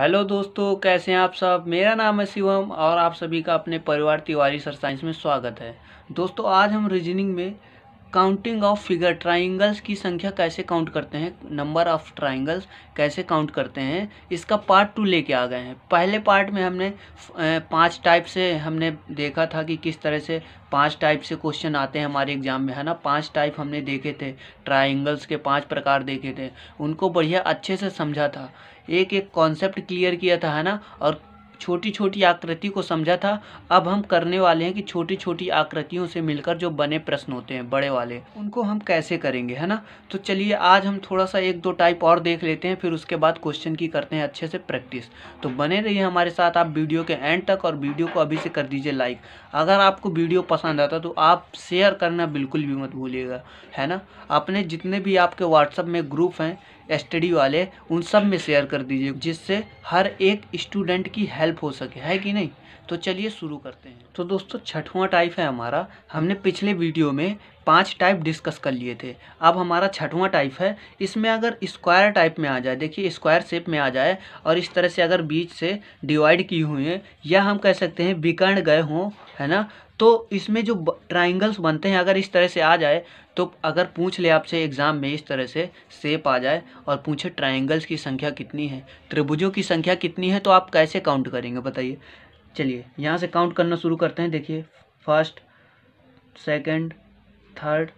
hello दोस्तों कैसे हैं आप सब मेरा नाम है शिवम और आप सभी का अपने परिवार तिवारी सर साइंस में स्वागत है दोस्तों आज हम रीजनिंग में काउंटिंग ऑफ फिगर ट्राइंगल्स की संख्या कैसे काउंट करते हैं नंबर ऑफ ट्राइंगल्स कैसे काउंट करते हैं इसका पार्ट टू लेके आ गए हैं पहले पार्ट में हमने पांच टाइप से हमने देखा था कि किस तरह से पांच टाइप से क्वेश्चन आते हैं हमारे एग्जाम में है ना पांच टाइप हमने देखे थे ट्राइंगल्स के पांच प्रकार देखे थे उनको बढ़िया अच्छे से समझा था एक एक कॉन्सेप्ट क्लियर किया था है ना और छोटी छोटी आकृति को समझा था अब हम करने वाले हैं कि छोटी छोटी आकृतियों से मिलकर जो बने प्रश्न होते हैं बड़े वाले उनको हम कैसे करेंगे है ना तो चलिए आज हम थोड़ा सा एक दो टाइप और देख लेते हैं फिर उसके बाद क्वेश्चन की करते हैं अच्छे से प्रैक्टिस तो बने रहिए हमारे साथ आप वीडियो के एंड तक और वीडियो को अभी से कर दीजिए लाइक अगर आपको वीडियो पसंद आता तो आप शेयर करना बिल्कुल भी मत भूलिएगा है ना अपने जितने भी आपके व्हाट्सअप में ग्रुप हैं एसटीडी वाले उन सब में शेयर कर दीजिए जिससे हर एक स्टूडेंट की हेल्प हो सके है कि नहीं तो चलिए शुरू करते हैं तो दोस्तों छठवां टाइप है हमारा हमने पिछले वीडियो में पांच टाइप डिस्कस कर लिए थे अब हमारा छठवां टाइप है इसमें अगर स्क्वायर टाइप में आ जाए देखिए स्क्वायर शेप में आ जाए और इस तरह से अगर बीच से डिवाइड की हुई हैं या हम कह सकते हैं विकर्ण गए हों है ना तो इसमें जो ट्राइंगल्स बनते हैं अगर इस तरह से आ जाए तो अगर पूछ ले आपसे एग्ज़ाम में इस तरह से सेप आ जाए और पूछे ट्राइंगल्स की संख्या कितनी है त्रिभुजों की संख्या कितनी है तो आप कैसे काउंट करेंगे बताइए चलिए यहाँ से काउंट करना शुरू करते हैं देखिए फर्स्ट सेकेंड थर्ड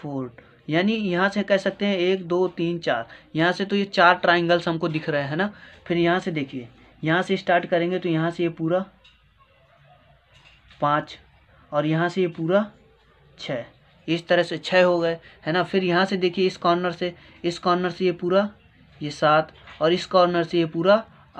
फोर्थ यानी यहाँ से कह सकते हैं एक दो तीन चार यहाँ से तो ये चार ट्राइंगल्स हमको दिख रहे हैं ना फिर यहाँ से देखिए यहाँ से स्टार्ट करेंगे तो यहाँ से ये पूरा पाँच और यहाँ से ये पूरा छः इस तरह से छः हो गए है ना फिर यहाँ से देखिए इस कॉर्नर से इस कॉर्नर से ये पूरा ये सात और इस कॉर्नर से ये पूरा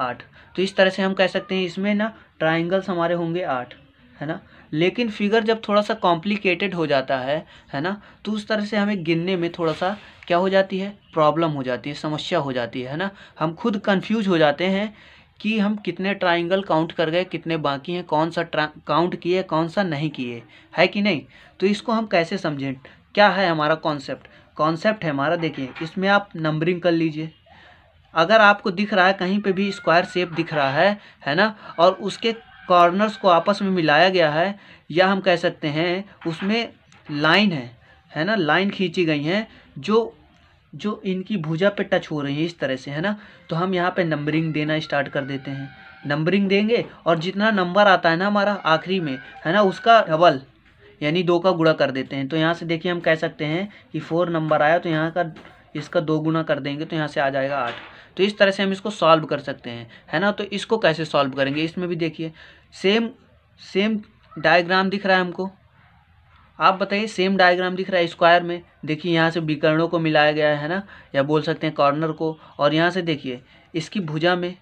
आठ तो इस तरह से हम कह सकते हैं इसमें ना ट्राइंगल्स हमारे होंगे आठ है ना लेकिन फिगर जब थोड़ा सा कॉम्प्लिकेटेड हो जाता है है ना तो उस तरह से हमें गिनने में थोड़ा सा क्या हो जाती है प्रॉब्लम हो जाती है समस्या हो जाती है है ना हम खुद कंफ्यूज हो जाते हैं कि हम कितने ट्राइंगल काउंट कर गए कितने बाकी हैं कौन सा काउंट किए कौन सा नहीं किए है कि नहीं तो इसको हम कैसे समझें क्या है हमारा कॉन्सेप्ट कॉन्सेप्ट है हमारा देखिए इसमें आप नंबरिंग कर लीजिए अगर आपको दिख रहा है कहीं पे भी स्क्वायर शेप दिख रहा है है ना और उसके कॉर्नर्स को आपस में मिलाया गया है या हम कह सकते हैं उसमें लाइन है है ना लाइन खींची गई हैं जो जो इनकी भुजा पे टच हो रही है इस तरह से है ना तो हम यहाँ पे नंबरिंग देना स्टार्ट कर देते हैं नंबरिंग देंगे और जितना नंबर आता है ना हमारा आखिरी में है ना उसका डबल यानी दो का गुणा कर देते हैं तो यहाँ से देखिए हम कह सकते हैं कि फोर नंबर आया तो यहाँ का इसका दो गुना कर देंगे तो यहाँ से आ जाएगा आठ तो इस तरह से हम इसको सॉल्व कर सकते हैं है ना तो इसको कैसे सॉल्व करेंगे इसमें भी देखिए सेम सेम डायग्राम दिख रहा है हमको आप बताइए सेम डायग्राम दिख रहा है स्क्वायर में देखिए यहाँ से विकर्णों को मिलाया गया है ना या बोल सकते हैं कॉर्नर को और यहाँ से देखिए इसकी भुजा में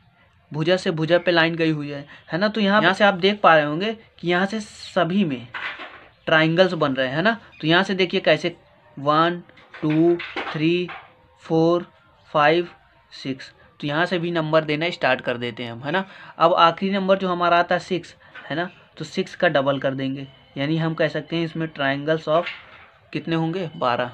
भुजा से भुजा पे लाइन गई हुई है है ना तो यहाँ यहाँ से आप देख पा रहे होंगे कि यहाँ से सभी में ट्राइंगल्स बन रहे हैं ना तो यहाँ से देखिए कैसे one two three four five six तो यहाँ से भी नंबर देना स्टार्ट कर देते हैं हम है ना अब आखिरी नंबर जो हमारा आता है सिक्स है ना तो सिक्स का डबल कर देंगे यानी हम कह सकते हैं इसमें ट्राइंगल्स ऑफ कितने होंगे बारह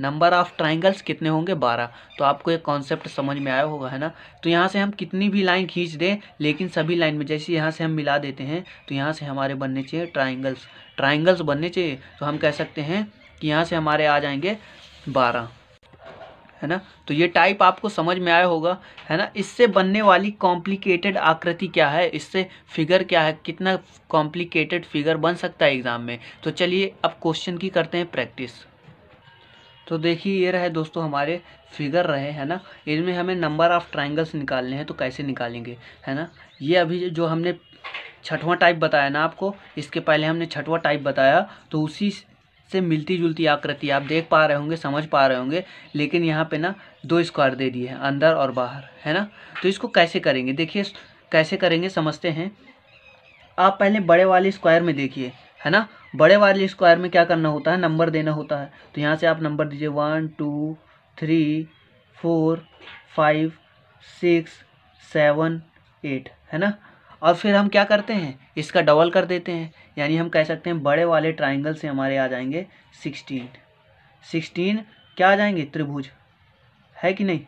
नंबर ऑफ ट्राइंगल्स कितने होंगे बारह तो आपको एक कॉन्सेप्ट समझ में आया होगा है ना तो यहाँ से हम कितनी भी लाइन खींच दें लेकिन सभी लाइन में जैसे यहाँ से हम मिला देते हैं तो यहाँ से हमारे बनने चाहिए ट्राइंगल्स ट्राइंगल्स बनने चाहिए तो हम कह सकते हैं कि यहाँ से हमारे आ जाएंगे बारह है ना तो ये टाइप आपको समझ में आया होगा है ना इससे बनने वाली कॉम्प्लिकेटेड आकृति क्या है इससे फिगर क्या है कितना कॉम्प्लिकेटेड फिगर बन सकता है एग्ज़ाम में तो चलिए अब क्वेश्चन की करते हैं प्रैक्टिस तो देखिए ये रहे दोस्तों हमारे फिगर रहे है ना इनमें हमें नंबर ऑफ़ ट्राइंगल्स निकालने हैं तो कैसे निकालेंगे है ना ये अभी जो हमने छठवां टाइप बताया ना आपको इसके पहले हमने छठवां टाइप बताया तो उसी से मिलती जुलती आकृति आप देख पा रहे होंगे समझ पा रहे होंगे लेकिन यहाँ पे ना दो स्क्वायर दे दिए हैं अंदर और बाहर है ना तो इसको कैसे करेंगे देखिए कैसे करेंगे समझते हैं आप पहले बड़े वाले स्क्वायर में देखिए है ना बड़े वाले स्क्वायर में क्या करना होता है नंबर देना होता है तो यहाँ से आप नंबर दीजिए one two three four five six seven eight है ना और फिर हम क्या करते हैं इसका डबल कर देते हैं यानी हम कह सकते हैं बड़े वाले ट्राइंगल से हमारे आ जाएंगे सिक्सटीन सिक्सटीन क्या आ जाएंगे त्रिभुज है कि नहीं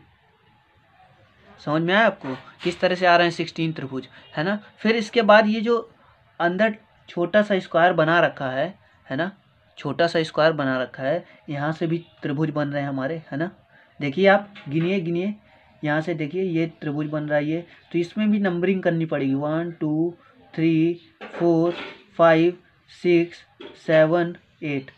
समझ में आया आपको किस तरह से आ रहे हैं सिक्सटीन त्रिभुज है ना फिर इसके बाद ये जो अंदर छोटा सा स्क्वायर बना रखा है है ना छोटा सा स्क्वायर बना रखा है यहाँ से भी त्रिभुज बन रहे हैं हमारे है ना देखिए आप गिनिए गिनिए यहाँ से देखिए ये त्रिभुज बन रहा है ये तो इसमें भी नंबरिंग करनी पड़ेगी one two three four five six seven eight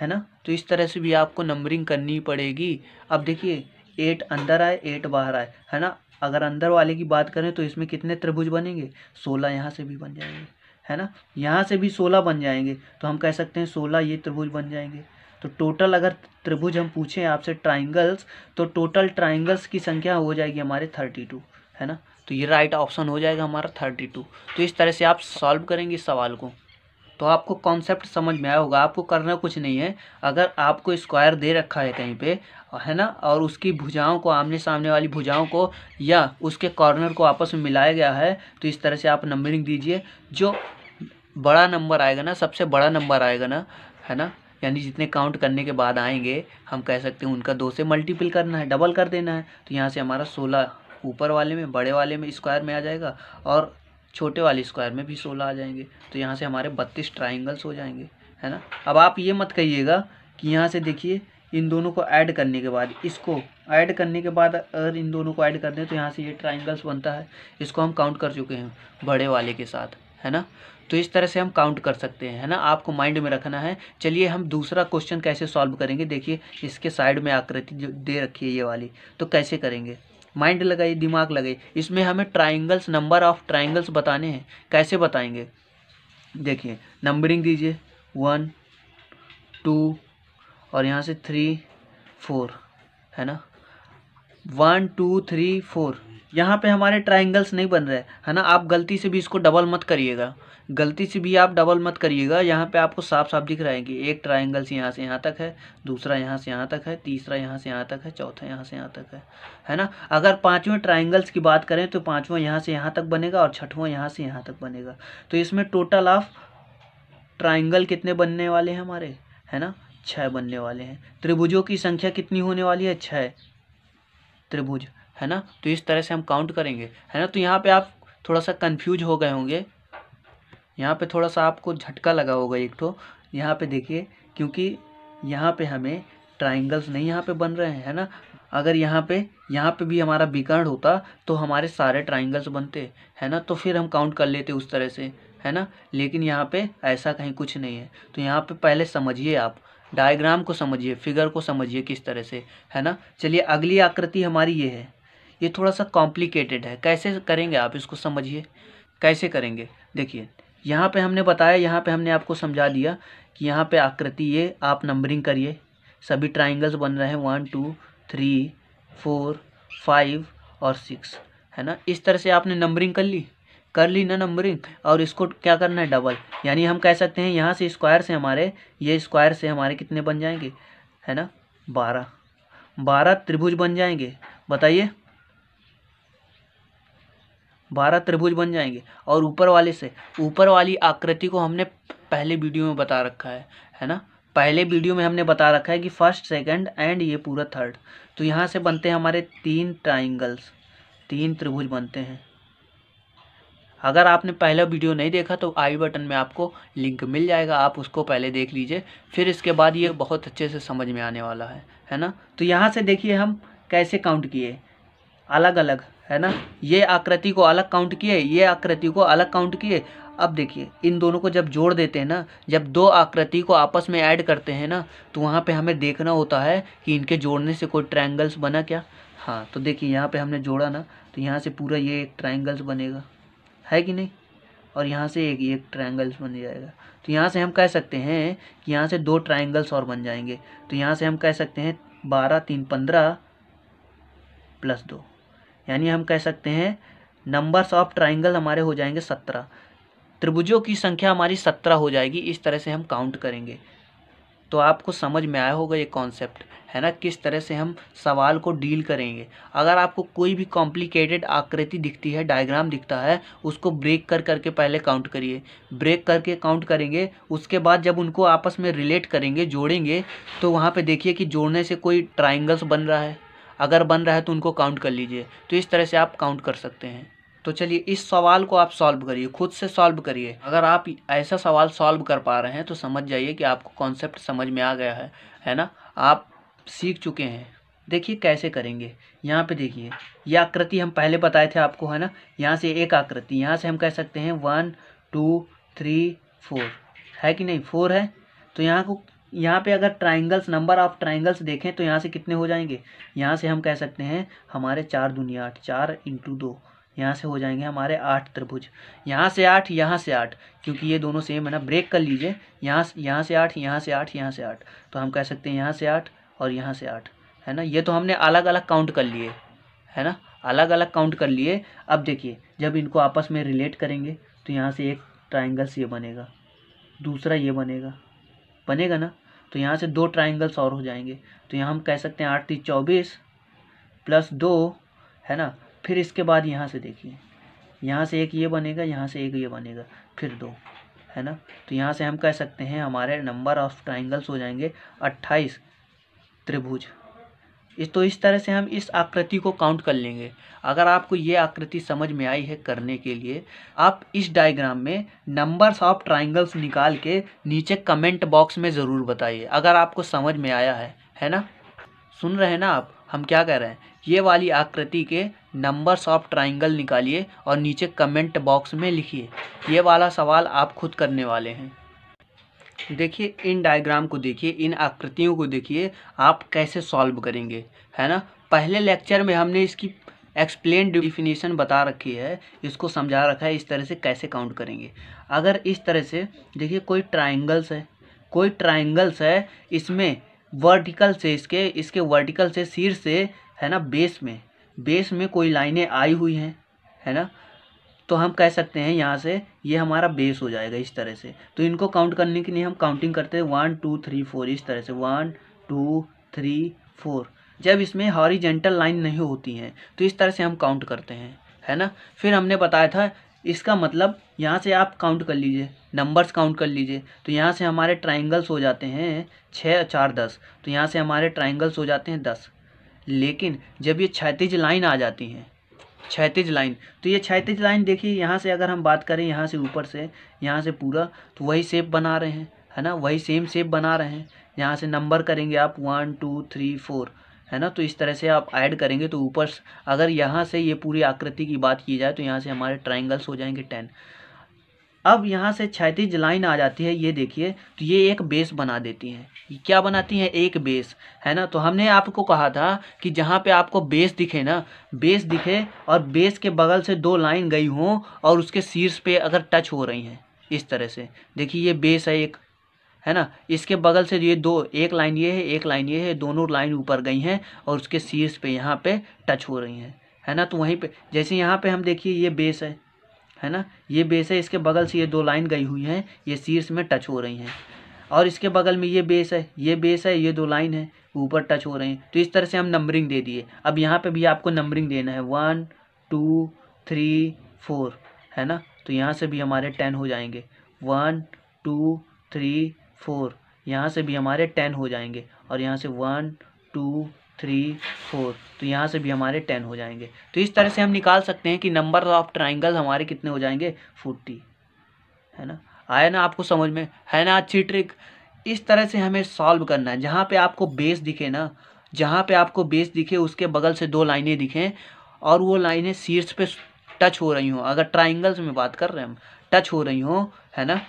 है ना तो इस तरह से भी आपको नंबरिंग करनी पड़ेगी अब देखिए एट अंदर आए एट बाहर आए है ना अगर अंदर वाले की बात करें तो इसमें कितने त्रिभुज बनेंगे सोलह यहाँ से भी बन जाएंगे है ना यहाँ से भी सोलह बन जाएंगे तो हम कह सकते हैं सोलह ये त्रिभुज बन जाएंगे तो टोटल अगर त्रिभुज हम पूछें आपसे ट्राइंगल्स तो टोटल ट्राइंगल्स की संख्या हो जाएगी हमारे थर्टी टू है ना तो ये राइट ऑप्शन हो जाएगा हमारा थर्टी टू तो इस तरह से आप सॉल्व करेंगे इस सवाल को तो आपको कॉन्सेप्ट समझ में आया होगा आपको करना कुछ नहीं है अगर आपको स्क्वायर दे रखा है कहीं पे है ना और उसकी भुजाओं को आमने सामने वाली भुजाओं को या उसके कॉर्नर को आपस में मिलाया गया है तो इस तरह से आप नंबरिंग दीजिए जो बड़ा नंबर आएगा ना सबसे बड़ा नंबर आएगा ना है ना यानी जितने काउंट करने के बाद आएंगे हम कह सकते हैं उनका दो से मल्टीपल करना है डबल कर देना है तो यहाँ से हमारा सोलह ऊपर वाले में बड़े वाले में स्क्वायर में आ जाएगा और छोटे वाले स्क्वायर में भी सोलह आ जाएंगे तो यहाँ से हमारे बत्तीस ट्राइंगल्स हो जाएंगे है ना अब आप ये मत कहिएगा कि यहाँ से देखिए इन दोनों को ऐड करने के बाद इसको ऐड करने के बाद अगर इन दोनों को ऐड कर दें तो यहाँ से ये ट्राइंगल्स बनता है इसको हम काउंट कर चुके हैं बड़े वाले के साथ है ना तो इस तरह से हम काउंट कर सकते हैं है ना आपको माइंड में रखना है चलिए हम दूसरा क्वेश्चन कैसे सॉल्व करेंगे देखिए इसके साइड में आकृति दे रखी है ये वाली तो कैसे करेंगे माइंड लगाइए दिमाग लगाइए इसमें हमें ट्राइंगल्स नंबर ऑफ ट्राइंगल्स बताने हैं कैसे बताएंगे देखिए नंबरिंग दीजिए वन टू और यहाँ से थ्री फोर है ना वन टू थ्री फोर यहाँ पे हमारे ट्राइंगल्स नहीं बन रहे है ना आप गलती से भी इसको डबल मत करिएगा गलती से भी आप डबल मत करिएगा यहाँ पे आपको साफ साफ दिख रहा है कि एक ट्राइंगल्स यहाँ से यहाँ तक है दूसरा यहाँ से यहाँ तक है तीसरा यहाँ से यहाँ तक है चौथा यहाँ से यहाँ तक है है ना अगर पाँचवें ट्राइंगल्स की बात करें तो पाँचवा यहाँ से यहाँ तक बनेगा और छठवा यहाँ से यहाँ तक बनेगा तो इसमें टोटल ऑफ ट्राइंगल कितने बनने वाले हैं हमारे है ना छः बनने वाले हैं त्रिभुजों की संख्या कितनी होने वाली है छः त्रिभुज है ना तो इस तरह से हम काउंट करेंगे है ना तो यहाँ पे आप थोड़ा सा कंफ्यूज हो गए होंगे यहाँ पे थोड़ा सा आपको झटका लगा होगा एक तो यहाँ पे देखिए क्योंकि यहाँ पे हमें ट्राइंगल्स नहीं यहाँ पे बन रहे हैं है ना अगर यहाँ पे यहाँ पे भी हमारा बिकर्ण होता तो हमारे सारे ट्राइंगल्स बनते है ना तो फिर हम काउंट कर लेते उस तरह से है ना लेकिन यहाँ पे ऐसा कहीं कुछ नहीं है तो यहाँ पे पहले समझिए आप डायग्राम को समझिए फिगर को समझिए किस तरह से है ना चलिए अगली आकृति हमारी ये है ये थोड़ा सा कॉम्प्लिकेटेड है कैसे करेंगे आप इसको समझिए कैसे करेंगे देखिए यहाँ पे हमने बताया यहाँ पे हमने आपको समझा दिया कि यहाँ पे आकृति ये आप नंबरिंग करिए सभी ट्राइंगल्स बन रहे हैं one two three four five और सिक्स है ना इस तरह से आपने नंबरिंग कर ली कर ली ना नंबरिंग और इसको क्या करना है डबल यानी हम कह सकते हैं यहाँ से स्क्वायर से हमारे ये स्क्वायर से हमारे कितने बन जाएंगे है ना बारह बारह त्रिभुज बन जाएंगे बताइए बारह त्रिभुज बन जाएंगे और ऊपर वाले से ऊपर वाली आकृति को हमने पहले वीडियो में बता रखा है है ना पहले वीडियो में हमने बता रखा है कि फर्स्ट सेकंड एंड ये पूरा थर्ड तो यहाँ से बनते हैं हमारे तीन ट्राइंगल्स तीन त्रिभुज बनते हैं अगर आपने पहला वीडियो नहीं देखा तो आई बटन में आपको लिंक मिल जाएगा आप उसको पहले देख लीजिए फिर इसके बाद ये बहुत अच्छे से समझ में आने वाला है है ना तो यहाँ से देखिए हम कैसे काउंट किए अलग अलग है ना ये आकृति को अलग काउंट किए ये आकृति को अलग काउंट किए अब देखिए इन दोनों को जब जोड़ देते हैं ना जब दो आकृति को आपस में ऐड करते हैं ना तो वहाँ पे हमें देखना होता है कि इनके जोड़ने से कोई ट्रायंगल्स बना क्या हाँ तो देखिए यहाँ पे हमने जोड़ा ना तो यहाँ से पूरा ये एक ट्रायंगल्स बनेगा है कि नहीं और यहाँ से एक एक ट्रायंगल्स बन जाएगा तो यहाँ से हम कह सकते हैं कि यहाँ से दो ट्राइंगल्स और बन जाएंगे तो यहाँ से हम कह सकते हैं बारह तीन पंद्रह प्लस दो यानी हम कह सकते हैं नंबर्स ऑफ ट्राइंगल हमारे हो जाएंगे सत्रह त्रिभुजों की संख्या हमारी सत्रह हो जाएगी इस तरह से हम काउंट करेंगे तो आपको समझ में आया होगा ये कॉन्सेप्ट है ना किस तरह से हम सवाल को डील करेंगे अगर आपको कोई भी कॉम्प्लिकेटेड आकृति दिखती है डायग्राम दिखता है उसको ब्रेक कर करके पहले काउंट करिए ब्रेक करके काउंट करेंगे उसके बाद जब उनको आपस में रिलेट करेंगे जोड़ेंगे तो वहाँ पे देखिए कि जोड़ने से कोई ट्राइंगल्स बन रहा है अगर बन रहा है तो उनको काउंट कर लीजिए तो इस तरह से आप काउंट कर सकते हैं तो चलिए इस सवाल को आप सॉल्व करिए खुद से सॉल्व करिए अगर आप ऐसा सवाल सॉल्व कर पा रहे हैं तो समझ जाइए कि आपको कॉन्सेप्ट समझ में आ गया है है ना आप सीख चुके हैं देखिए कैसे करेंगे यहाँ पे देखिए ये आकृति हम पहले बताए थे आपको है ना यहाँ से एक आकृति यहाँ से हम कह सकते हैं वन टू थ्री फोर है कि नहीं फोर है तो यहाँ को यहाँ पे अगर ट्राइंगल्स नंबर ऑफ ट्राइंगल्स देखें तो यहाँ से कितने हो जाएंगे यहाँ से हम कह सकते हैं हमारे चार दुनिया आठ चार इंटू दो यहाँ से हो जाएंगे हमारे आठ त्रिभुज यहाँ से आठ यहाँ से आठ क्योंकि ये दोनों सेम है ना ब्रेक कर लीजिए यहाँ यहाँ से आठ यहाँ से आठ यहाँ से आठ तो हम कह सकते हैं यहाँ से आठ और यहाँ से आठ है ना ये तो हमने अलग अलग काउंट कर लिए है ना अलग अलग काउंट कर लिए अब देखिए जब इनको आपस में रिलेट करेंगे तो यहाँ से एक ट्राइंगल्स ये बनेगा दूसरा ये बनेगा बनेगा ना तो यहाँ से दो ट्राइंगल्स और हो जाएंगे तो यहाँ हम कह सकते हैं आठ तीस चौबीस प्लस दो है ना फिर इसके बाद यहाँ से देखिए यहाँ से एक ये बनेगा यहाँ से एक ये बनेगा फिर दो है ना तो यहाँ से हम कह सकते हैं हमारे नंबर ऑफ ट्राइंगल्स हो जाएंगे अट्ठाईस त्रिभुज इस तो इस तरह से हम इस आकृति को काउंट कर लेंगे अगर आपको ये आकृति समझ में आई है करने के लिए आप इस डायग्राम में नंबर्स ऑफ ट्राइंगल्स निकाल के नीचे कमेंट बॉक्स में ज़रूर बताइए अगर आपको समझ में आया है है ना सुन रहे हैं ना आप हम क्या कह रहे हैं ये वाली आकृति के नंबर्स ऑफ ट्राइंगल निकालिए और नीचे कमेंट बॉक्स में लिखिए ये वाला सवाल आप खुद करने वाले हैं देखिए इन डायग्राम को देखिए इन आकृतियों को देखिए आप कैसे सॉल्व करेंगे है ना पहले लेक्चर में हमने इसकी एक्सप्लेन डिफिनेशन बता रखी है इसको समझा रखा है इस तरह से कैसे काउंट करेंगे अगर इस तरह से देखिए कोई ट्राइंगल्स है कोई ट्राइंगल्स है इसमें वर्टिकल से इसके इसके वर्टिकल से सिर से है ना बेस में बेस में कोई लाइनें आई हुई हैं है ना तो हम कह सकते हैं यहाँ से ये हमारा बेस हो जाएगा इस तरह से तो इनको काउंट करने के लिए हम काउंटिंग करते हैं वन टू थ्री फोर इस तरह से वन टू थ्री फोर जब इसमें हॉरीजेंटल लाइन नहीं होती हैं तो इस तरह से हम काउंट करते हैं है ना फिर हमने बताया था इसका मतलब यहाँ से आप काउंट कर लीजिए नंबर्स काउंट कर लीजिए तो यहाँ से हमारे ट्राइंगल्स हो जाते हैं छः चार दस तो यहाँ से हमारे ट्राइंगल्स हो जाते हैं दस लेकिन जब ये क्षैतिज लाइन आ जाती हैं क्षैतिज लाइन तो ये क्षैतिज लाइन देखिए यहाँ से अगर हम बात करें यहाँ से ऊपर से यहाँ से पूरा तो वही सेप बना रहे हैं है ना वही सेम सेप बना रहे हैं यहाँ से नंबर करेंगे आप वन टू थ्री फोर है ना तो इस तरह से आप ऐड करेंगे तो ऊपर अगर यहाँ से ये पूरी आकृति की बात की जाए तो यहाँ से हमारे ट्राइंगल्स हो जाएंगे टेन अब यहाँ से छैतीज लाइन आ जाती है ये देखिए तो ये एक बेस बना देती हैं क्या बनाती हैं एक बेस है ना तो हमने आपको कहा था कि जहाँ पे आपको बेस दिखे ना बेस दिखे और बेस के बगल से दो लाइन गई हों और उसके शीर्ष पे अगर टच हो रही हैं इस तरह से देखिए ये बेस है एक है ना इसके बगल से ये दो एक लाइन ये है एक लाइन ये है दोनों लाइन ऊपर गई हैं और उसके शीर्ष पे यहाँ पे टच हो रही हैं है ना तो वहीं पे जैसे यहाँ पे हम देखिए ये बेस है है ना ये बेस है इसके बगल से ये दो लाइन गई हुई हैं ये शीर्ष में टच हो रही हैं और इसके बगल में ये बेस है ये बेस है ये दो लाइन है ऊपर टच हो रहे हैं तो इस तरह से हम नंबरिंग दे दिए अब यहाँ पे भी आपको नंबरिंग देना है वन टू थ्री फोर है ना तो यहाँ से भी हमारे टेन हो जाएंगे वन टू थ्री फोर यहाँ से भी हमारे टेन हो जाएंगे और यहाँ से वन टू थ्री फोर तो यहाँ से भी हमारे टेन हो जाएंगे तो इस तरह से हम निकाल सकते हैं कि नंबर ऑफ ट्राइंगल हमारे कितने हो जाएंगे फोर्टी है ना आया ना आपको समझ में है ना अच्छी ट्रिक इस तरह से हमें सॉल्व करना है जहाँ पे आपको बेस दिखे ना जहाँ पे आपको बेस दिखे उसके बगल से दो लाइनें दिखें और वो लाइनें शीर्ष पे टच हो रही हों अगर ट्राइंगल्स में बात कर रहे हैं हम टच हो रही हों है ना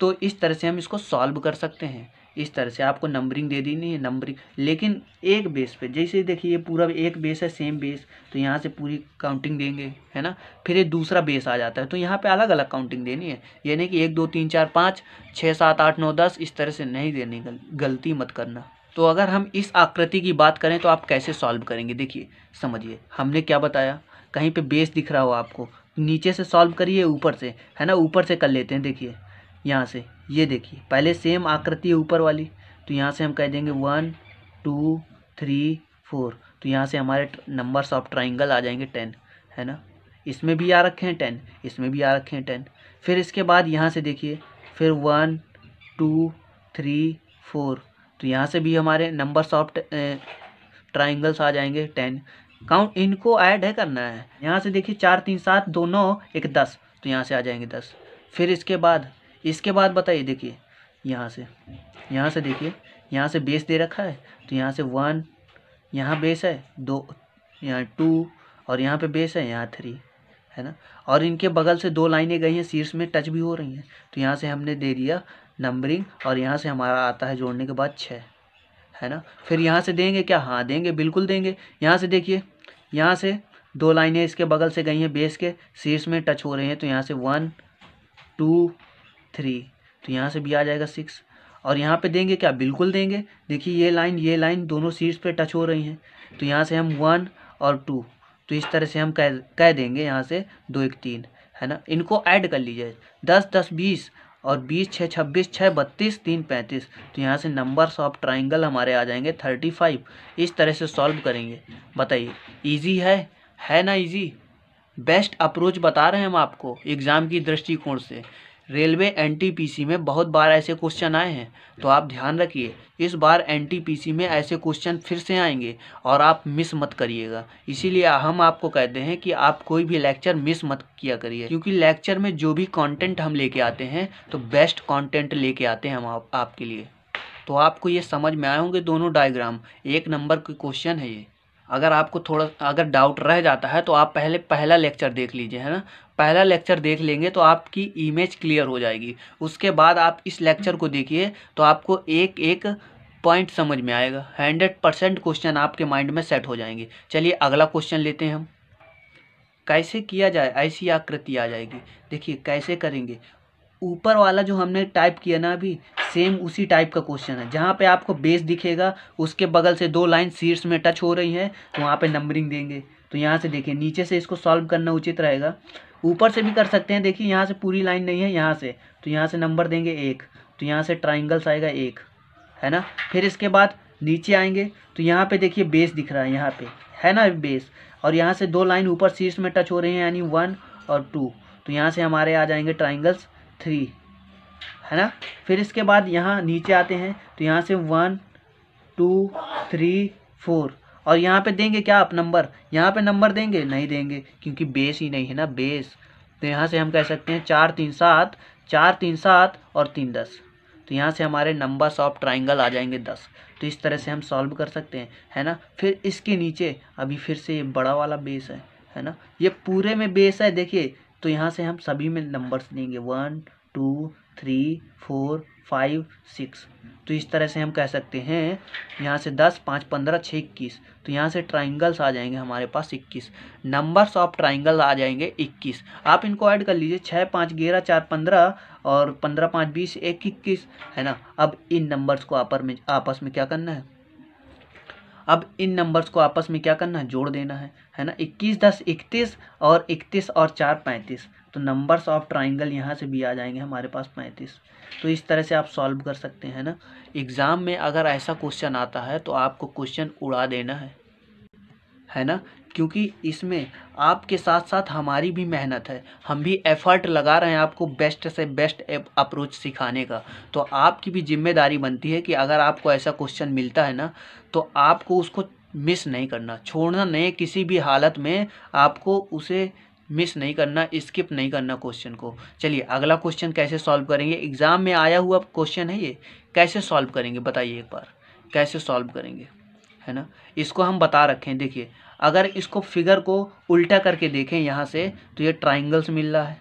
तो इस तरह से हम इसको सॉल्व कर सकते हैं इस तरह से आपको नंबरिंग दे दी नहीं है नंबरिंग लेकिन एक बेस पे जैसे देखिए ये पूरा एक बेस है सेम बेस तो यहाँ से पूरी काउंटिंग देंगे है ना फिर ये दूसरा बेस आ जाता है तो यहाँ पे अलग अलग काउंटिंग देनी है यानी कि एक दो तीन चार पाँच छः सात आठ नौ दस इस तरह से नहीं देनी गल, गलती मत करना तो अगर हम इस आकृति की बात करें तो आप कैसे सॉल्व करेंगे देखिए समझिए हमने क्या बताया कहीं पर बेस दिख रहा हो आपको नीचे से सॉल्व करिए ऊपर से है ना ऊपर से कर लेते हैं देखिए यहाँ से ये देखिए पहले सेम आकृति है ऊपर वाली तो यहाँ से हम कह देंगे वन टू थ्री फोर तो यहाँ से हमारे नंबर्स ऑफ ट्राइंगल आ जाएंगे टेन है ना इसमें भी आ रखे हैं टेन इसमें भी आ रखे हैं टेन फिर इसके बाद यहाँ से देखिए फिर वन टू थ्री फोर तो यहाँ से भी हमारे नंबर्स ऑफ ट्राइंगल्स आ जाएंगे टेन काउंट इनको ऐड है करना है यहाँ से देखिए चार तीन सात दो नौ एक दस तो यहाँ से आ जाएंगे दस फिर इसके बाद इसके बाद बताइए देखिए यहाँ से यहाँ से देखिए यहाँ से बेस दे रखा है तो यहाँ से वन यहाँ बेस है दो यहाँ टू और यहाँ पे बेस है यहाँ थ्री है ना और इनके बगल से दो लाइनें गई हैं शीर्ष में टच भी हो रही हैं तो यहाँ से हमने दे दिया नंबरिंग और यहाँ से हमारा आता है जोड़ने के बाद छः है ना फिर यहाँ से देंगे क्या हाँ देंगे बिल्कुल देंगे यहाँ से देखिए यहाँ से दो लाइनें इसके बगल से गई हैं बेस के शीर्ष में टच हो रहे हैं तो यहाँ से वन टू थ्री तो यहाँ से भी आ जाएगा सिक्स और यहाँ पे देंगे क्या बिल्कुल देंगे देखिए ये लाइन ये लाइन दोनों सीट्स पे टच हो रही हैं तो यहाँ से हम वन और टू तो इस तरह से हम कह कह देंगे यहाँ से दो एक तीन है ना इनको ऐड कर लीजिए दस दस बीस और बीस छः छब्बीस छः बत्तीस तीन पैंतीस तो यहाँ से नंबर्स ऑफ ट्राइंगल हमारे आ जाएंगे थर्टी फाइव इस तरह से सॉल्व करेंगे बताइए ईजी है है ना ईजी बेस्ट अप्रोच बता रहे हैं हम आपको एग्ज़ाम की दृष्टिकोण से रेलवे एनटीपीसी में बहुत बार ऐसे क्वेश्चन आए हैं तो आप ध्यान रखिए इस बार एनटीपीसी में ऐसे क्वेश्चन फिर से आएंगे और आप मिस मत करिएगा इसीलिए हम आपको कहते हैं कि आप कोई भी लेक्चर मिस मत किया करिए क्योंकि लेक्चर में जो भी कंटेंट हम लेके आते हैं तो बेस्ट कंटेंट लेके आते हैं हम आप, आपके लिए तो आपको ये समझ में आए होंगे दोनों डायग्राम एक नंबर के क्वेश्चन है ये अगर आपको थोड़ा अगर डाउट रह जाता है तो आप पहले पहला लेक्चर देख लीजिए है ना पहला लेक्चर देख लेंगे तो आपकी इमेज क्लियर हो जाएगी उसके बाद आप इस लेक्चर को देखिए तो आपको एक एक पॉइंट समझ में आएगा हंड्रेड परसेंट क्वेश्चन आपके माइंड में सेट हो जाएंगे चलिए अगला क्वेश्चन लेते हैं हम कैसे किया जाए ऐसी आकृति आ जाएगी देखिए कैसे करेंगे ऊपर वाला जो हमने टाइप किया ना अभी सेम उसी टाइप का क्वेश्चन है जहाँ पे आपको बेस दिखेगा उसके बगल से दो लाइन शीर्ष में टच हो रही है तो वहाँ पे नंबरिंग देंगे तो यहाँ से देखिए नीचे से इसको सॉल्व करना उचित रहेगा ऊपर से भी कर सकते हैं देखिए यहाँ से पूरी लाइन नहीं है यहाँ से तो यहाँ से नंबर देंगे एक तो यहाँ से ट्राइंगल्स आएगा एक है ना फिर इसके बाद नीचे आएंगे तो यहाँ पर देखिए बेस दिख रहा है यहाँ पर है ना बेस और यहाँ से दो लाइन ऊपर शीर्ष में टच हो रही हैं यानी वन और टू तो यहाँ से हमारे आ जाएंगे ट्राइंगल्स थ्री है ना फिर इसके बाद यहाँ नीचे आते हैं तो यहाँ से वन टू थ्री फोर और यहाँ पे देंगे क्या आप नंबर यहाँ पे नंबर देंगे नहीं देंगे क्योंकि बेस ही नहीं है ना बेस तो यहाँ से हम कह सकते हैं चार तीन सात चार तीन सात और तीन दस तो यहाँ से हमारे नंबर्स ऑफ ट्राइंगल आ जाएंगे दस तो इस तरह से हम सॉल्व कर सकते हैं है ना फिर इसके नीचे अभी फिर से ये बड़ा वाला बेस है है ना ये पूरे में बेस है देखिए तो यहाँ से हम सभी में नंबर्स लेंगे one two three four five six तो इस तरह से हम कह सकते हैं यहाँ से दस पाँच पंद्रह छः इक्कीस तो यहाँ से ट्राइंगल्स आ जाएंगे हमारे पास इक्कीस नंबर्स ऑफ ट्राइंगल आ जाएंगे इक्कीस आप इनको ऐड कर लीजिए छः पाँच ग्यारह चार पंद्रह और पंद्रह पाँच बीस एक इक्कीस है ना अब इन नंबर्स को आपस में आपस में क्या करना है अब इन नंबर्स को आपस में क्या करना है जोड़ देना है है ना इक्कीस दस इकतीस और इकतीस और चार पैंतीस तो नंबर्स ऑफ ट्राइंगल यहाँ से भी आ जाएंगे हमारे पास पैंतीस तो इस तरह से आप सॉल्व कर सकते हैं ना एग्ज़ाम में अगर ऐसा क्वेश्चन आता है तो आपको क्वेश्चन उड़ा देना है है ना क्योंकि इसमें आपके साथ साथ हमारी भी मेहनत है हम भी एफर्ट लगा रहे हैं आपको बेस्ट से बेस्ट अप्रोच सिखाने का तो आपकी भी जिम्मेदारी बनती है कि अगर आपको ऐसा क्वेश्चन मिलता है ना तो आपको उसको मिस नहीं करना छोड़ना नहीं किसी भी हालत में आपको उसे मिस नहीं करना स्किप नहीं करना क्वेश्चन को चलिए अगला क्वेश्चन कैसे सॉल्व करेंगे एग्ज़ाम में आया हुआ क्वेश्चन है ये कैसे सॉल्व करेंगे बताइए एक बार कैसे सॉल्व करेंगे है ना इसको हम बता रखें देखिए अगर इसको फिगर को उल्टा करके देखें यहाँ से तो ये ट्राइंगल्स मिल रहा है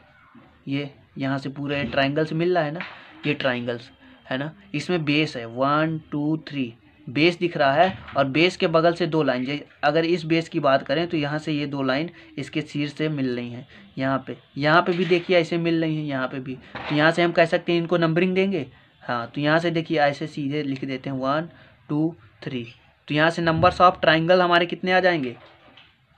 ये यहाँ से पूरा ये ट्राइंगल्स मिल रहा है ना ये ट्राइंगल्स है ना इसमें बेस है वन टू थ्री बेस दिख रहा है और बेस के बगल से दो लाइन अगर इस बेस की बात करें तो यहाँ से ये दो लाइन इसके सिर से मिल रही हैं यहाँ पे यहाँ पे भी देखिए ऐसे मिल रही हैं यहाँ पे भी तो यहाँ से हम कह सकते हैं इनको नंबरिंग देंगे हाँ तो यहाँ से देखिए ऐसे सीधे लिख देते हैं वन टू थ्री तो यहाँ से नंबर्स ऑफ ट्राइंगल हमारे कितने आ जाएंगे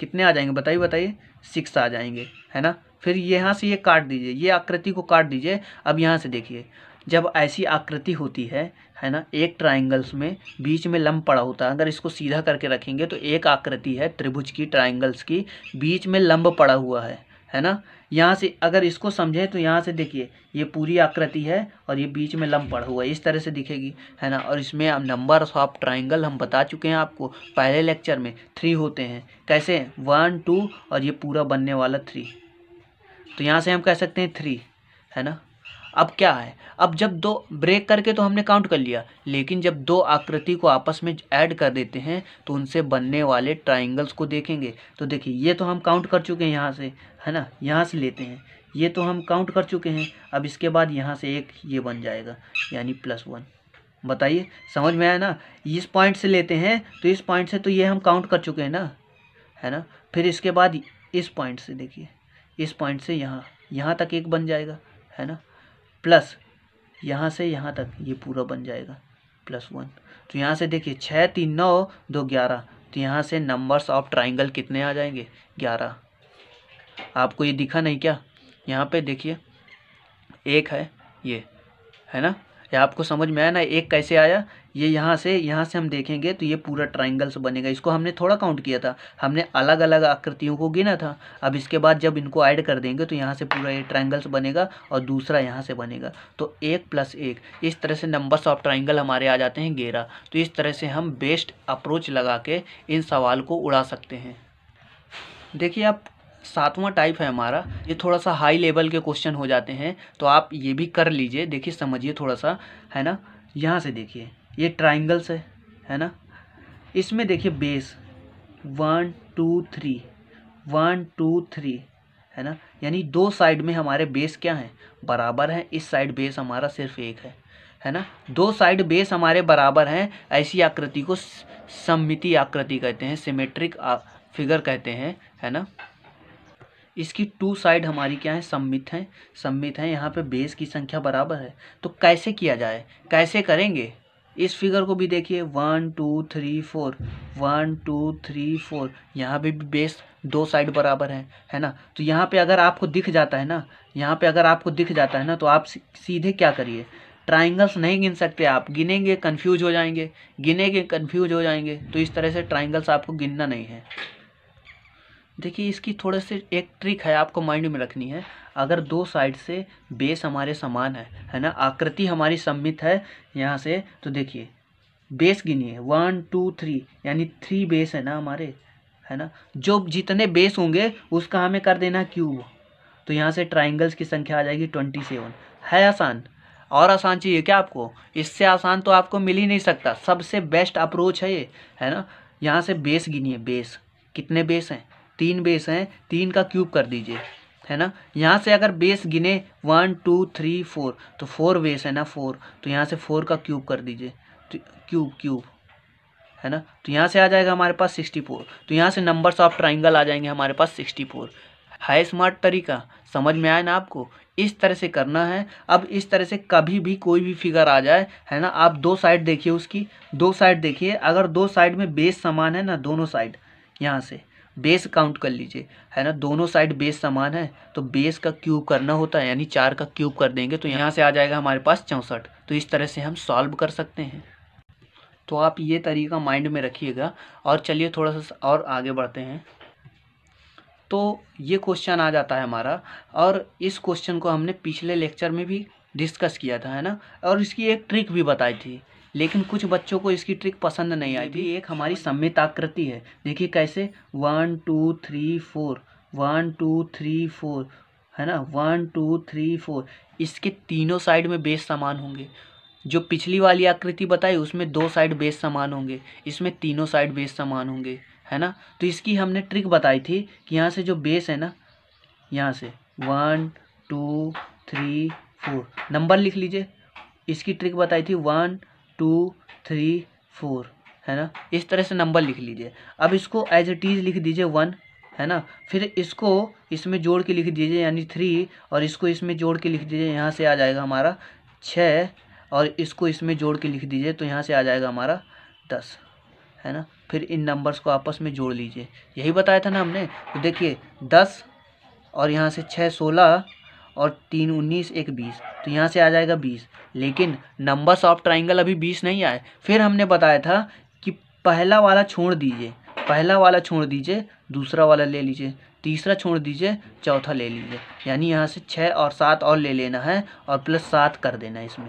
कितने आ जाएंगे बताइए बताइए सिक्स आ जाएंगे है ना फिर यहाँ से ये काट दीजिए ये आकृति को काट दीजिए अब यहाँ से देखिए जब ऐसी आकृति होती है है ना एक ट्राइंगल्स में बीच में लंब पड़ा होता है अगर इसको सीधा करके रखेंगे तो एक आकृति है त्रिभुज की ट्राइंगल्स की बीच में लंब पड़ा हुआ है है ना यहाँ से अगर इसको समझें तो यहाँ से देखिए ये पूरी आकृति है और ये बीच में लम हुआ है इस तरह से दिखेगी है ना और इसमें हम नंबर ऑफ ट्राइंगल हम बता चुके हैं आपको पहले लेक्चर में थ्री होते हैं कैसे वन टू और ये पूरा बनने वाला थ्री तो यहाँ से हम कह सकते हैं थ्री है ना अब क्या है अब जब दो ब्रेक करके तो हमने काउंट कर लिया लेकिन जब दो आकृति को आपस में ऐड कर देते हैं तो उनसे बनने वाले ट्राइंगल्स को देखेंगे तो देखिए ये तो हम काउंट कर चुके हैं यहाँ से है ना यहाँ से लेते हैं ये तो हम काउंट कर चुके हैं अब इसके बाद यहाँ से एक ये बन जाएगा यानी प्लस वन बताइए समझ में आया ना इस पॉइंट से लेते हैं तो इस पॉइंट से तो ये हम काउंट कर चुके हैं ना है ना फिर इसके बाद इस पॉइंट से देखिए इस पॉइंट से यहाँ यहाँ तक एक बन जाएगा है ना प्लस यहाँ से यहाँ तक ये पूरा बन जाएगा प्लस वन तो यहाँ से देखिए छः तीन नौ दो ग्यारह तो यहाँ से नंबर्स ऑफ ट्राइंगल कितने आ जाएंगे ग्यारह आपको ये दिखा नहीं क्या यहाँ पे देखिए एक है ये है ना ये आपको समझ में आया ना एक कैसे आया ये यहाँ से यहाँ से हम देखेंगे तो ये पूरा ट्राइंगल्स बनेगा इसको हमने थोड़ा काउंट किया था हमने अलग अलग आकृतियों को गिना था अब इसके बाद जब इनको ऐड कर देंगे तो यहाँ से पूरा ये ट्राइंगल्स बनेगा और दूसरा यहाँ से बनेगा तो एक प्लस एक इस तरह से नंबर्स ऑफ ट्राइंगल हमारे आ जाते हैं गेरा तो इस तरह से हम बेस्ट अप्रोच लगा के इन सवाल को उड़ा सकते हैं देखिए आप सातवां टाइप है हमारा ये थोड़ा सा हाई लेवल के क्वेश्चन हो जाते हैं तो आप ये भी कर लीजिए देखिए समझिए थोड़ा सा है ना यहाँ से देखिए ये ट्राइंगल्स है है ना इसमें देखिए base one two three one two three है ना यानी दो साइड में हमारे बेस क्या हैं बराबर हैं इस साइड बेस हमारा सिर्फ एक है है ना दो साइड बेस हमारे बराबर हैं ऐसी आकृति को सम्मिति आकृति कहते हैं सिमेट्रिक फिगर कहते हैं है ना इसकी टू साइड हमारी क्या है सम्मित हैं सम्मित हैं यहाँ पे बेस की संख्या बराबर है तो कैसे किया जाए कैसे करेंगे इस फिगर को भी देखिए one two three four one two three four यहाँ भी बेस दो साइड बराबर है है ना तो यहाँ पे अगर आपको दिख जाता है ना यहाँ पे अगर आपको दिख जाता है ना तो आप सीधे क्या करिए ट्राइंगल्स नहीं गिन सकते आप गिनेंगे कन्फ्यूज हो जाएंगे गिनेंगे कन्फ्यूज हो जाएंगे तो इस तरह से ट्राइंगल्स आपको गिनना नहीं है देखिए इसकी थोड़ा से एक ट्रिक है आपको माइंड में रखनी है अगर दो साइड से बेस हमारे समान है है ना आकृति हमारी सम्मित है यहाँ से तो देखिए बेस गिनिए वन टू थ्री यानी थ्री बेस है ना हमारे है ना जो जितने बेस होंगे उसका हमें कर देना क्यूब तो यहाँ से ट्राइंगल्स की संख्या आ जाएगी ट्वेंटी सेवन है आसान और आसान चाहिए क्या आपको इससे आसान तो आपको मिल ही नहीं सकता सबसे बेस्ट अप्रोच है ये है ना यहाँ से बेस गिनिए बेस कितने बेस हैं तीन बेस हैं तीन का क्यूब कर दीजिए है ना यहाँ से अगर बेस गिने वन टू थ्री फोर तो फोर बेस है ना फोर तो यहाँ से फोर का क्यूब कर दीजिए तो क्यूब क्यूब है ना तो यहाँ से आ जाएगा हमारे पास सिक्सटी फोर तो यहाँ से नंबर्स ऑफ ट्राइंगल आ जाएंगे हमारे पास सिक्सटी फोर है स्मार्ट तरीका समझ में आया ना आपको इस तरह से करना है अब इस तरह से कभी भी कोई भी फिगर आ जाए है ना आप दो साइड देखिए उसकी दो साइड देखिए अगर दो साइड में बेस समान है ना दोनों साइड यहाँ से बेस काउंट कर लीजिए है ना दोनों साइड बेस समान है तो बेस का क्यूब करना होता है यानी चार का क्यूब कर देंगे तो यहाँ से आ जाएगा हमारे पास चौंसठ तो इस तरह से हम सॉल्व कर सकते हैं तो आप ये तरीका माइंड में रखिएगा और चलिए थोड़ा सा और आगे बढ़ते हैं तो ये क्वेश्चन आ जाता है हमारा और इस क्वेश्चन को हमने पिछले लेक्चर में भी डिस्कस किया था है ना और इसकी एक ट्रिक भी बताई थी लेकिन कुछ बच्चों को इसकी ट्रिक पसंद नहीं आई भी एक हमारी सम्मित आकृति है देखिए कैसे one two three four one two three four है ना वन टू थ्री फोर इसके तीनों साइड में बेस समान होंगे जो पिछली वाली आकृति बताई उसमें दो साइड बेस समान होंगे इसमें तीनों साइड बेस समान होंगे है ना तो इसकी हमने ट्रिक बताई थी कि यहाँ से जो बेस है ना यहाँ से one two three four number लिख लीजिए इसकी ट्रिक बताई थी वन टू थ्री फोर है ना इस तरह से नंबर लिख लीजिए अब इसको एज इट इज लिख दीजिए वन है ना फिर इसको इसमें जोड़ के लिख दीजिए यानी थ्री और इसको इसमें जोड़ के लिख दीजिए यहाँ से आ जाएगा हमारा छः और इसको इसमें जोड़ के लिख दीजिए तो यहाँ से आ जाएगा हमारा दस है ना फिर इन नंबर्स को आपस में जोड़ लीजिए यही बताया था ना हमने तो देखिए दस और यहाँ से छः सोलह और तीन उन्नीस एक बीस तो यहाँ से आ जाएगा बीस लेकिन नंबर्स ऑफ ट्राइंगल अभी बीस नहीं आए फिर हमने बताया था कि पहला वाला छोड़ दीजिए पहला वाला छोड़ दीजिए दूसरा वाला ले लीजिए तीसरा छोड़ दीजिए चौथा ले लीजिए यानी यहाँ से छः और सात और ले लेना है और प्लस सात कर देना है इसमें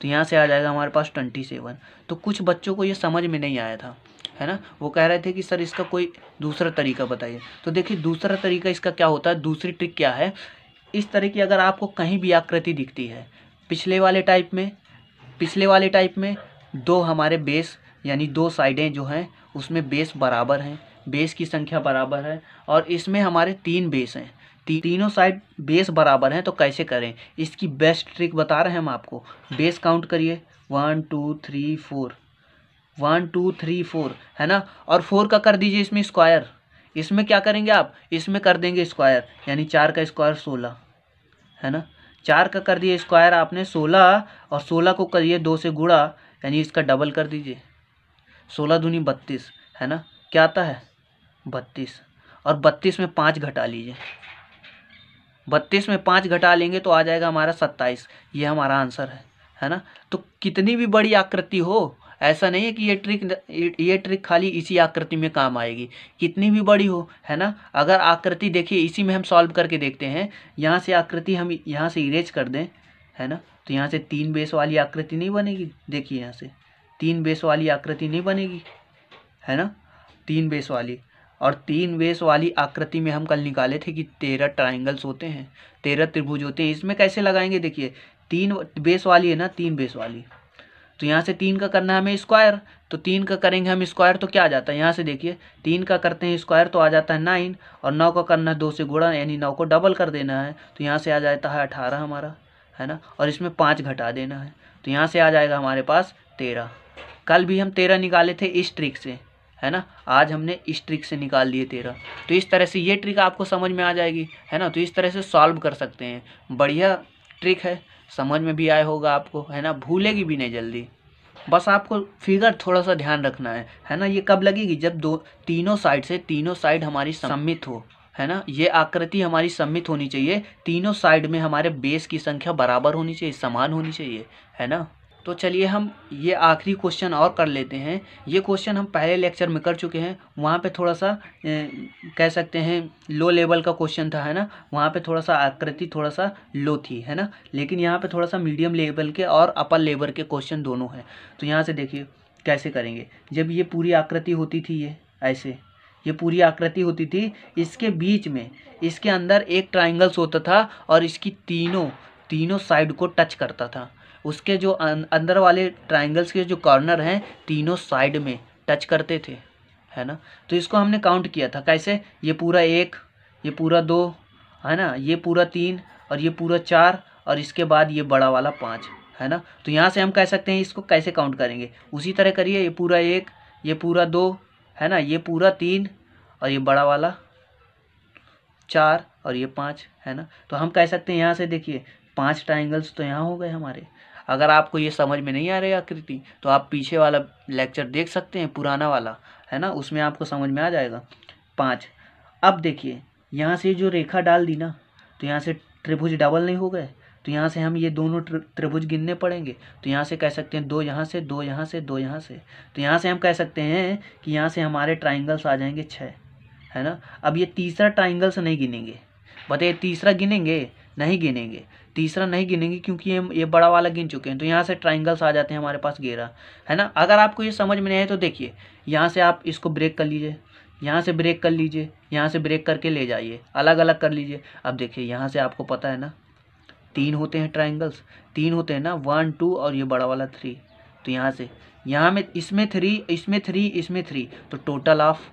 तो यहाँ से आ जाएगा हमारे पास ट्वेंटी सेवन तो कुछ बच्चों को ये समझ में नहीं आया था है ना वो कह रहे थे कि सर इसका कोई दूसरा तरीका बताइए तो देखिए दूसरा तरीका इसका क्या होता है दूसरी ट्रिक क्या है इस तरह की अगर आपको कहीं भी आकृति दिखती है पिछले वाले टाइप में पिछले वाले टाइप में दो हमारे बेस यानी दो साइडें जो हैं उसमें बेस बराबर हैं बेस की संख्या बराबर है और इसमें हमारे तीन बेस हैं ती, तीनों साइड बेस बराबर हैं तो कैसे करें इसकी बेस्ट ट्रिक बता रहे हैं हम आपको बेस काउंट करिए one two three four one two three four है ना और फोर का कर दीजिए इसमें स्क्वायर इसमें क्या करेंगे आप इसमें कर देंगे स्क्वायर यानी चार का स्क्वायर सोलह है ना चार का कर दिए स्क्वायर आपने सोलह और सोलह को करिए दो से गुड़ा यानी इसका डबल कर दीजिए सोलह दूनी बत्तीस है ना क्या आता है बत्तीस और बत्तीस में पाँच घटा लीजिए बत्तीस में पाँच घटा लेंगे तो आ जाएगा हमारा सत्ताईस ये हमारा आंसर है है ना तो कितनी भी बड़ी आकृति हो ऐसा नहीं है कि ये ट्रिक ये ट्रिक खाली इसी आकृति में काम आएगी कितनी भी बड़ी हो है ना अगर आकृति देखिए इसी में हम सॉल्व करके देखते हैं यहाँ से आकृति हम यहाँ से इरेज कर दें है ना तो यहाँ से तीन बेस वाली आकृति नहीं बनेगी देखिए यहाँ से तीन बेस वाली आकृति नहीं बनेगी है ना तीन बेस वाली और तीन बेस वाली आकृति में हम कल निकाले थे कि तेरह ट्राइंगल्स होते हैं तेरह त्रिभुज होते हैं इसमें कैसे लगाएंगे देखिए तीन बेस वाली है ना तीन बेस वाली तो यहाँ से तीन का करना है हमें स्क्वायर तो तीन का करेंगे हम स्क्वायर तो क्या आ जाता है यहाँ से देखिए तीन का करते हैं स्क्वायर तो आ जाता है नाइन और नौ का करना है दो से गुणा यानी नौ को डबल कर देना है तो यहाँ से आ जाता है अठारह हमारा है ना और इसमें पाँच घटा देना है तो यहाँ से आ जाएगा हमारे पास तेरह कल भी हम तेरह निकाले थे इस ट्रिक से है ना आज हमने इस ट्रिक से निकाल लिए तेरह तो इस तरह से ये ट्रिक आपको समझ में आ जाएगी है ना तो इस तरह से सॉल्व कर सकते हैं बढ़िया ट्रिक है समझ में भी आया होगा आपको है ना भूलेगी भी नहीं जल्दी बस आपको फिगर थोड़ा सा ध्यान रखना है है ना ये कब लगेगी जब दो तीनों साइड से तीनों साइड हमारी सम्मित हो है ना ये आकृति हमारी सम्मित होनी चाहिए तीनों साइड में हमारे बेस की संख्या बराबर होनी चाहिए समान होनी चाहिए है ना तो चलिए हम ये आखिरी क्वेश्चन और कर लेते हैं ये क्वेश्चन हम पहले लेक्चर में कर चुके हैं वहाँ पे थोड़ा सा ए, कह सकते हैं लो लेवल का क्वेश्चन था है ना वहाँ पे थोड़ा सा आकृति थोड़ा सा लो थी है ना लेकिन यहाँ पे थोड़ा सा मीडियम लेवल के और अपर लेवल के क्वेश्चन दोनों हैं तो यहाँ से देखिए कैसे करेंगे जब ये पूरी आकृति होती थी ये ऐसे ये पूरी आकृति होती थी इसके बीच में इसके अंदर एक ट्राइंगल्स होता था और इसकी तीनों तीनों साइड को टच करता था उसके जो अं-, अंदर वाले ट्राइंगल्स के जो कॉर्नर हैं तीनों साइड में टच करते थे है ना तो इसको हमने काउंट किया था कैसे ये पूरा एक ये पूरा दो है ना ये पूरा तीन और ये पूरा चार और इसके बाद ये बड़ा वाला पाँच है ना तो यहाँ से हम कह सकते हैं इसको कैसे काउंट करेंगे उसी तरह करिए ये पूरा एक ये पूरा दो है ना ये पूरा तीन और ये बड़ा वाला चार और ये पाँच है ना तो हम कह सकते हैं यहाँ से देखिए पांच ट्राइंगल्स तो यहाँ हो गए हमारे अगर आपको ये समझ में नहीं आ रही आकृति तो आप पीछे वाला लेक्चर देख सकते हैं पुराना वाला है ना उसमें आपको समझ में आ जाएगा पाँच अब देखिए यहाँ से जो रेखा डाल दी ना तो यहाँ से त्रिभुज डबल नहीं हो गए तो यहाँ से हम ये दोनों त्रिभुज गिनने पड़ेंगे तो यहाँ से कह सकते हैं दो यहाँ से दो यहाँ से दो यहाँ से तो यहाँ से हम कह सकते हैं कि यहाँ से हमारे ट्राइंगल्स आ जाएंगे छः है ना अब ये तीसरा ट्राइंगल्स नहीं गिनेंगे बताइए तीसरा गिनेंगे नहीं गिनेंगे तीसरा नहीं गिनेंगे क्योंकि ये ये बड़ा वाला गिन चुके हैं तो यहाँ से ट्राइंगल्स आ जाते हैं हमारे पास गेरा है ना अगर आपको ये समझ में नहीं आए तो देखिए यहाँ से आप इसको ब्रेक कर लीजिए यहाँ से ब्रेक कर लीजिए यहाँ से ब्रेक करके ले जाइए अलग अलग कर लीजिए अब देखिए यहाँ से आपको पता है ना तीन होते हैं ट्राइंगल्स तीन होते हैं ना वन टू और ये बड़ा वाला थ्री तो यहाँ से यहाँ में इसमें थ्री इसमें थ्री इसमें थ्री तो टोटल ऑफ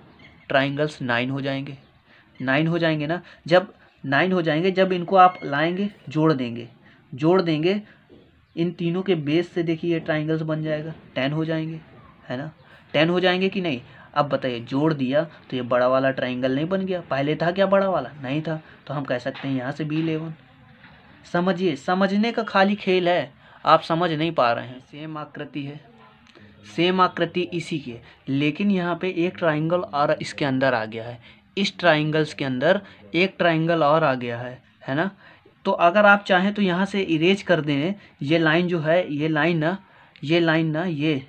ट्राइंगल्स नाइन हो जाएंगे नाइन हो जाएंगे ना जब नाइन हो जाएंगे जब इनको आप लाएंगे जोड़ देंगे जोड़ देंगे इन तीनों के बेस से देखिए ये ट्राइंगल्स बन जाएगा टेन हो जाएंगे है ना टेन हो जाएंगे कि नहीं अब बताइए जोड़ दिया तो ये बड़ा वाला ट्राइंगल नहीं बन गया पहले था क्या बड़ा वाला नहीं था तो हम कह सकते हैं यहाँ से बी इलेवन समझिए समझने का खाली खेल है आप समझ नहीं पा रहे हैं सेम आकृति है सेम आकृति इसी की है लेकिन यहाँ पे एक ट्राइंगल और इसके अंदर आ गया है इस ट्राइंगल्स के अंदर एक ट्राइंगल और आ गया है है ना तो अगर आप चाहें तो यहाँ से इरेज कर दें ये लाइन जो है ये लाइन ना ये लाइन ना ये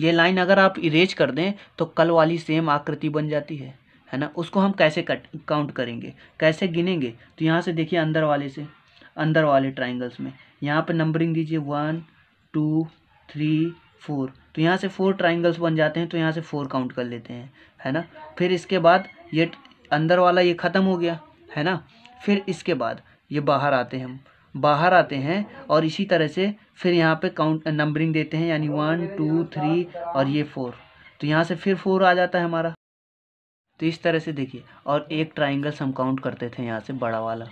ये लाइन अगर आप इरेज कर दें तो कल वाली सेम आकृति बन जाती है है ना उसको हम कैसे कट काउंट करेंगे कैसे गिनेंगे तो यहाँ से देखिए अंदर वाले से अंदर वाले ट्राइंगल्स में यहाँ पर नंबरिंग दीजिए वन टू थ्री फोर तो यहाँ से फोर ट्राइंगल्स बन जाते हैं तो यहाँ से फोर काउंट कर लेते हैं है ना फिर इसके बाद ये अंदर वाला ये ख़त्म हो गया है ना फिर इसके बाद ये बाहर आते हैं हम बाहर आते हैं और इसी तरह से फिर यहाँ पे काउंट नंबरिंग देते हैं यानी वन टू थ्री और ये फोर तो यहाँ से फिर फोर आ जाता है हमारा तो इस तरह से देखिए और एक ट्राइंगल्स हम काउंट करते थे यहाँ से बड़ा वाला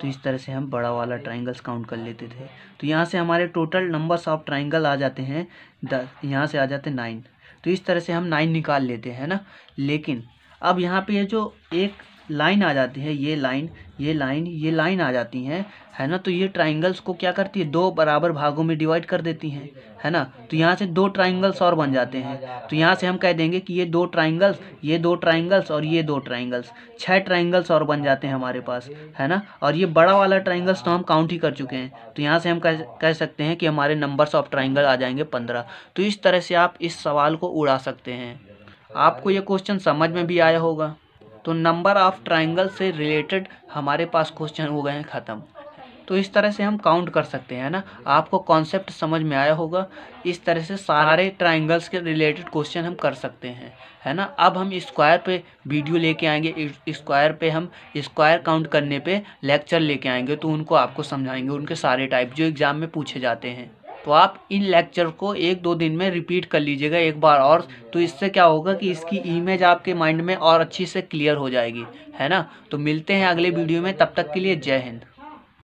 तो इस तरह से हम बड़ा वाला ट्राइंगल्स काउंट कर लेते थे तो यहाँ से हमारे टोटल नंबर्स ऑफ ट्राइंगल आ जाते हैं दस यहाँ से आ जाते हैं नाइन तो इस तरह से हम नाइन निकाल लेते हैं ना लेकिन अब यहाँ पे ये जो एक लाइन आ जाती है ये लाइन ये लाइन ये लाइन आ जाती हैं है ना तो ये ट्राइंगल्स को क्या करती है दो बराबर भागों में डिवाइड कर देती हैं है ना तो यहाँ से दो ट्राइंगल्स और बन जाते हैं तो यहाँ से हम कह देंगे कि ये दो ट्राइंगल्स ये दो ट्राइंगल्स और ये दो ट्राइंगल्स छः ट्राइंगल्स और बन जाते हैं हमारे पास है ना और ये बड़ा वाला ट्राइंगल्स तो हम काउंट ही कर चुके हैं तो यहाँ से हम कह कह सकते हैं कि हमारे नंबर्स ऑफ ट्राइंगल आ जाएंगे पंद्रह तो इस तरह से आप इस सवाल को उड़ा सकते हैं आपको ये क्वेश्चन समझ में भी आया होगा तो नंबर ऑफ ट्राइंगल से रिलेटेड हमारे पास क्वेश्चन हो गए हैं ख़त्म तो इस तरह से हम काउंट कर सकते हैं ना आपको कॉन्सेप्ट समझ में आया होगा इस तरह से सारे ट्राइंगल्स के रिलेटेड क्वेश्चन हम कर सकते हैं है ना अब हम स्क्वायर पे वीडियो लेके आएंगे स्क्वायर पे हम स्क्वायर काउंट करने पे लेक्चर लेके आएंगे तो उनको आपको समझाएंगे उनके सारे टाइप जो एग्ज़ाम में पूछे जाते हैं तो आप इन लेक्चर को एक दो दिन में रिपीट कर लीजिएगा एक बार और तो इससे क्या होगा कि इसकी इमेज आपके माइंड में और अच्छी से क्लियर हो जाएगी है ना तो मिलते हैं अगले वीडियो में तब तक के लिए जय हिंद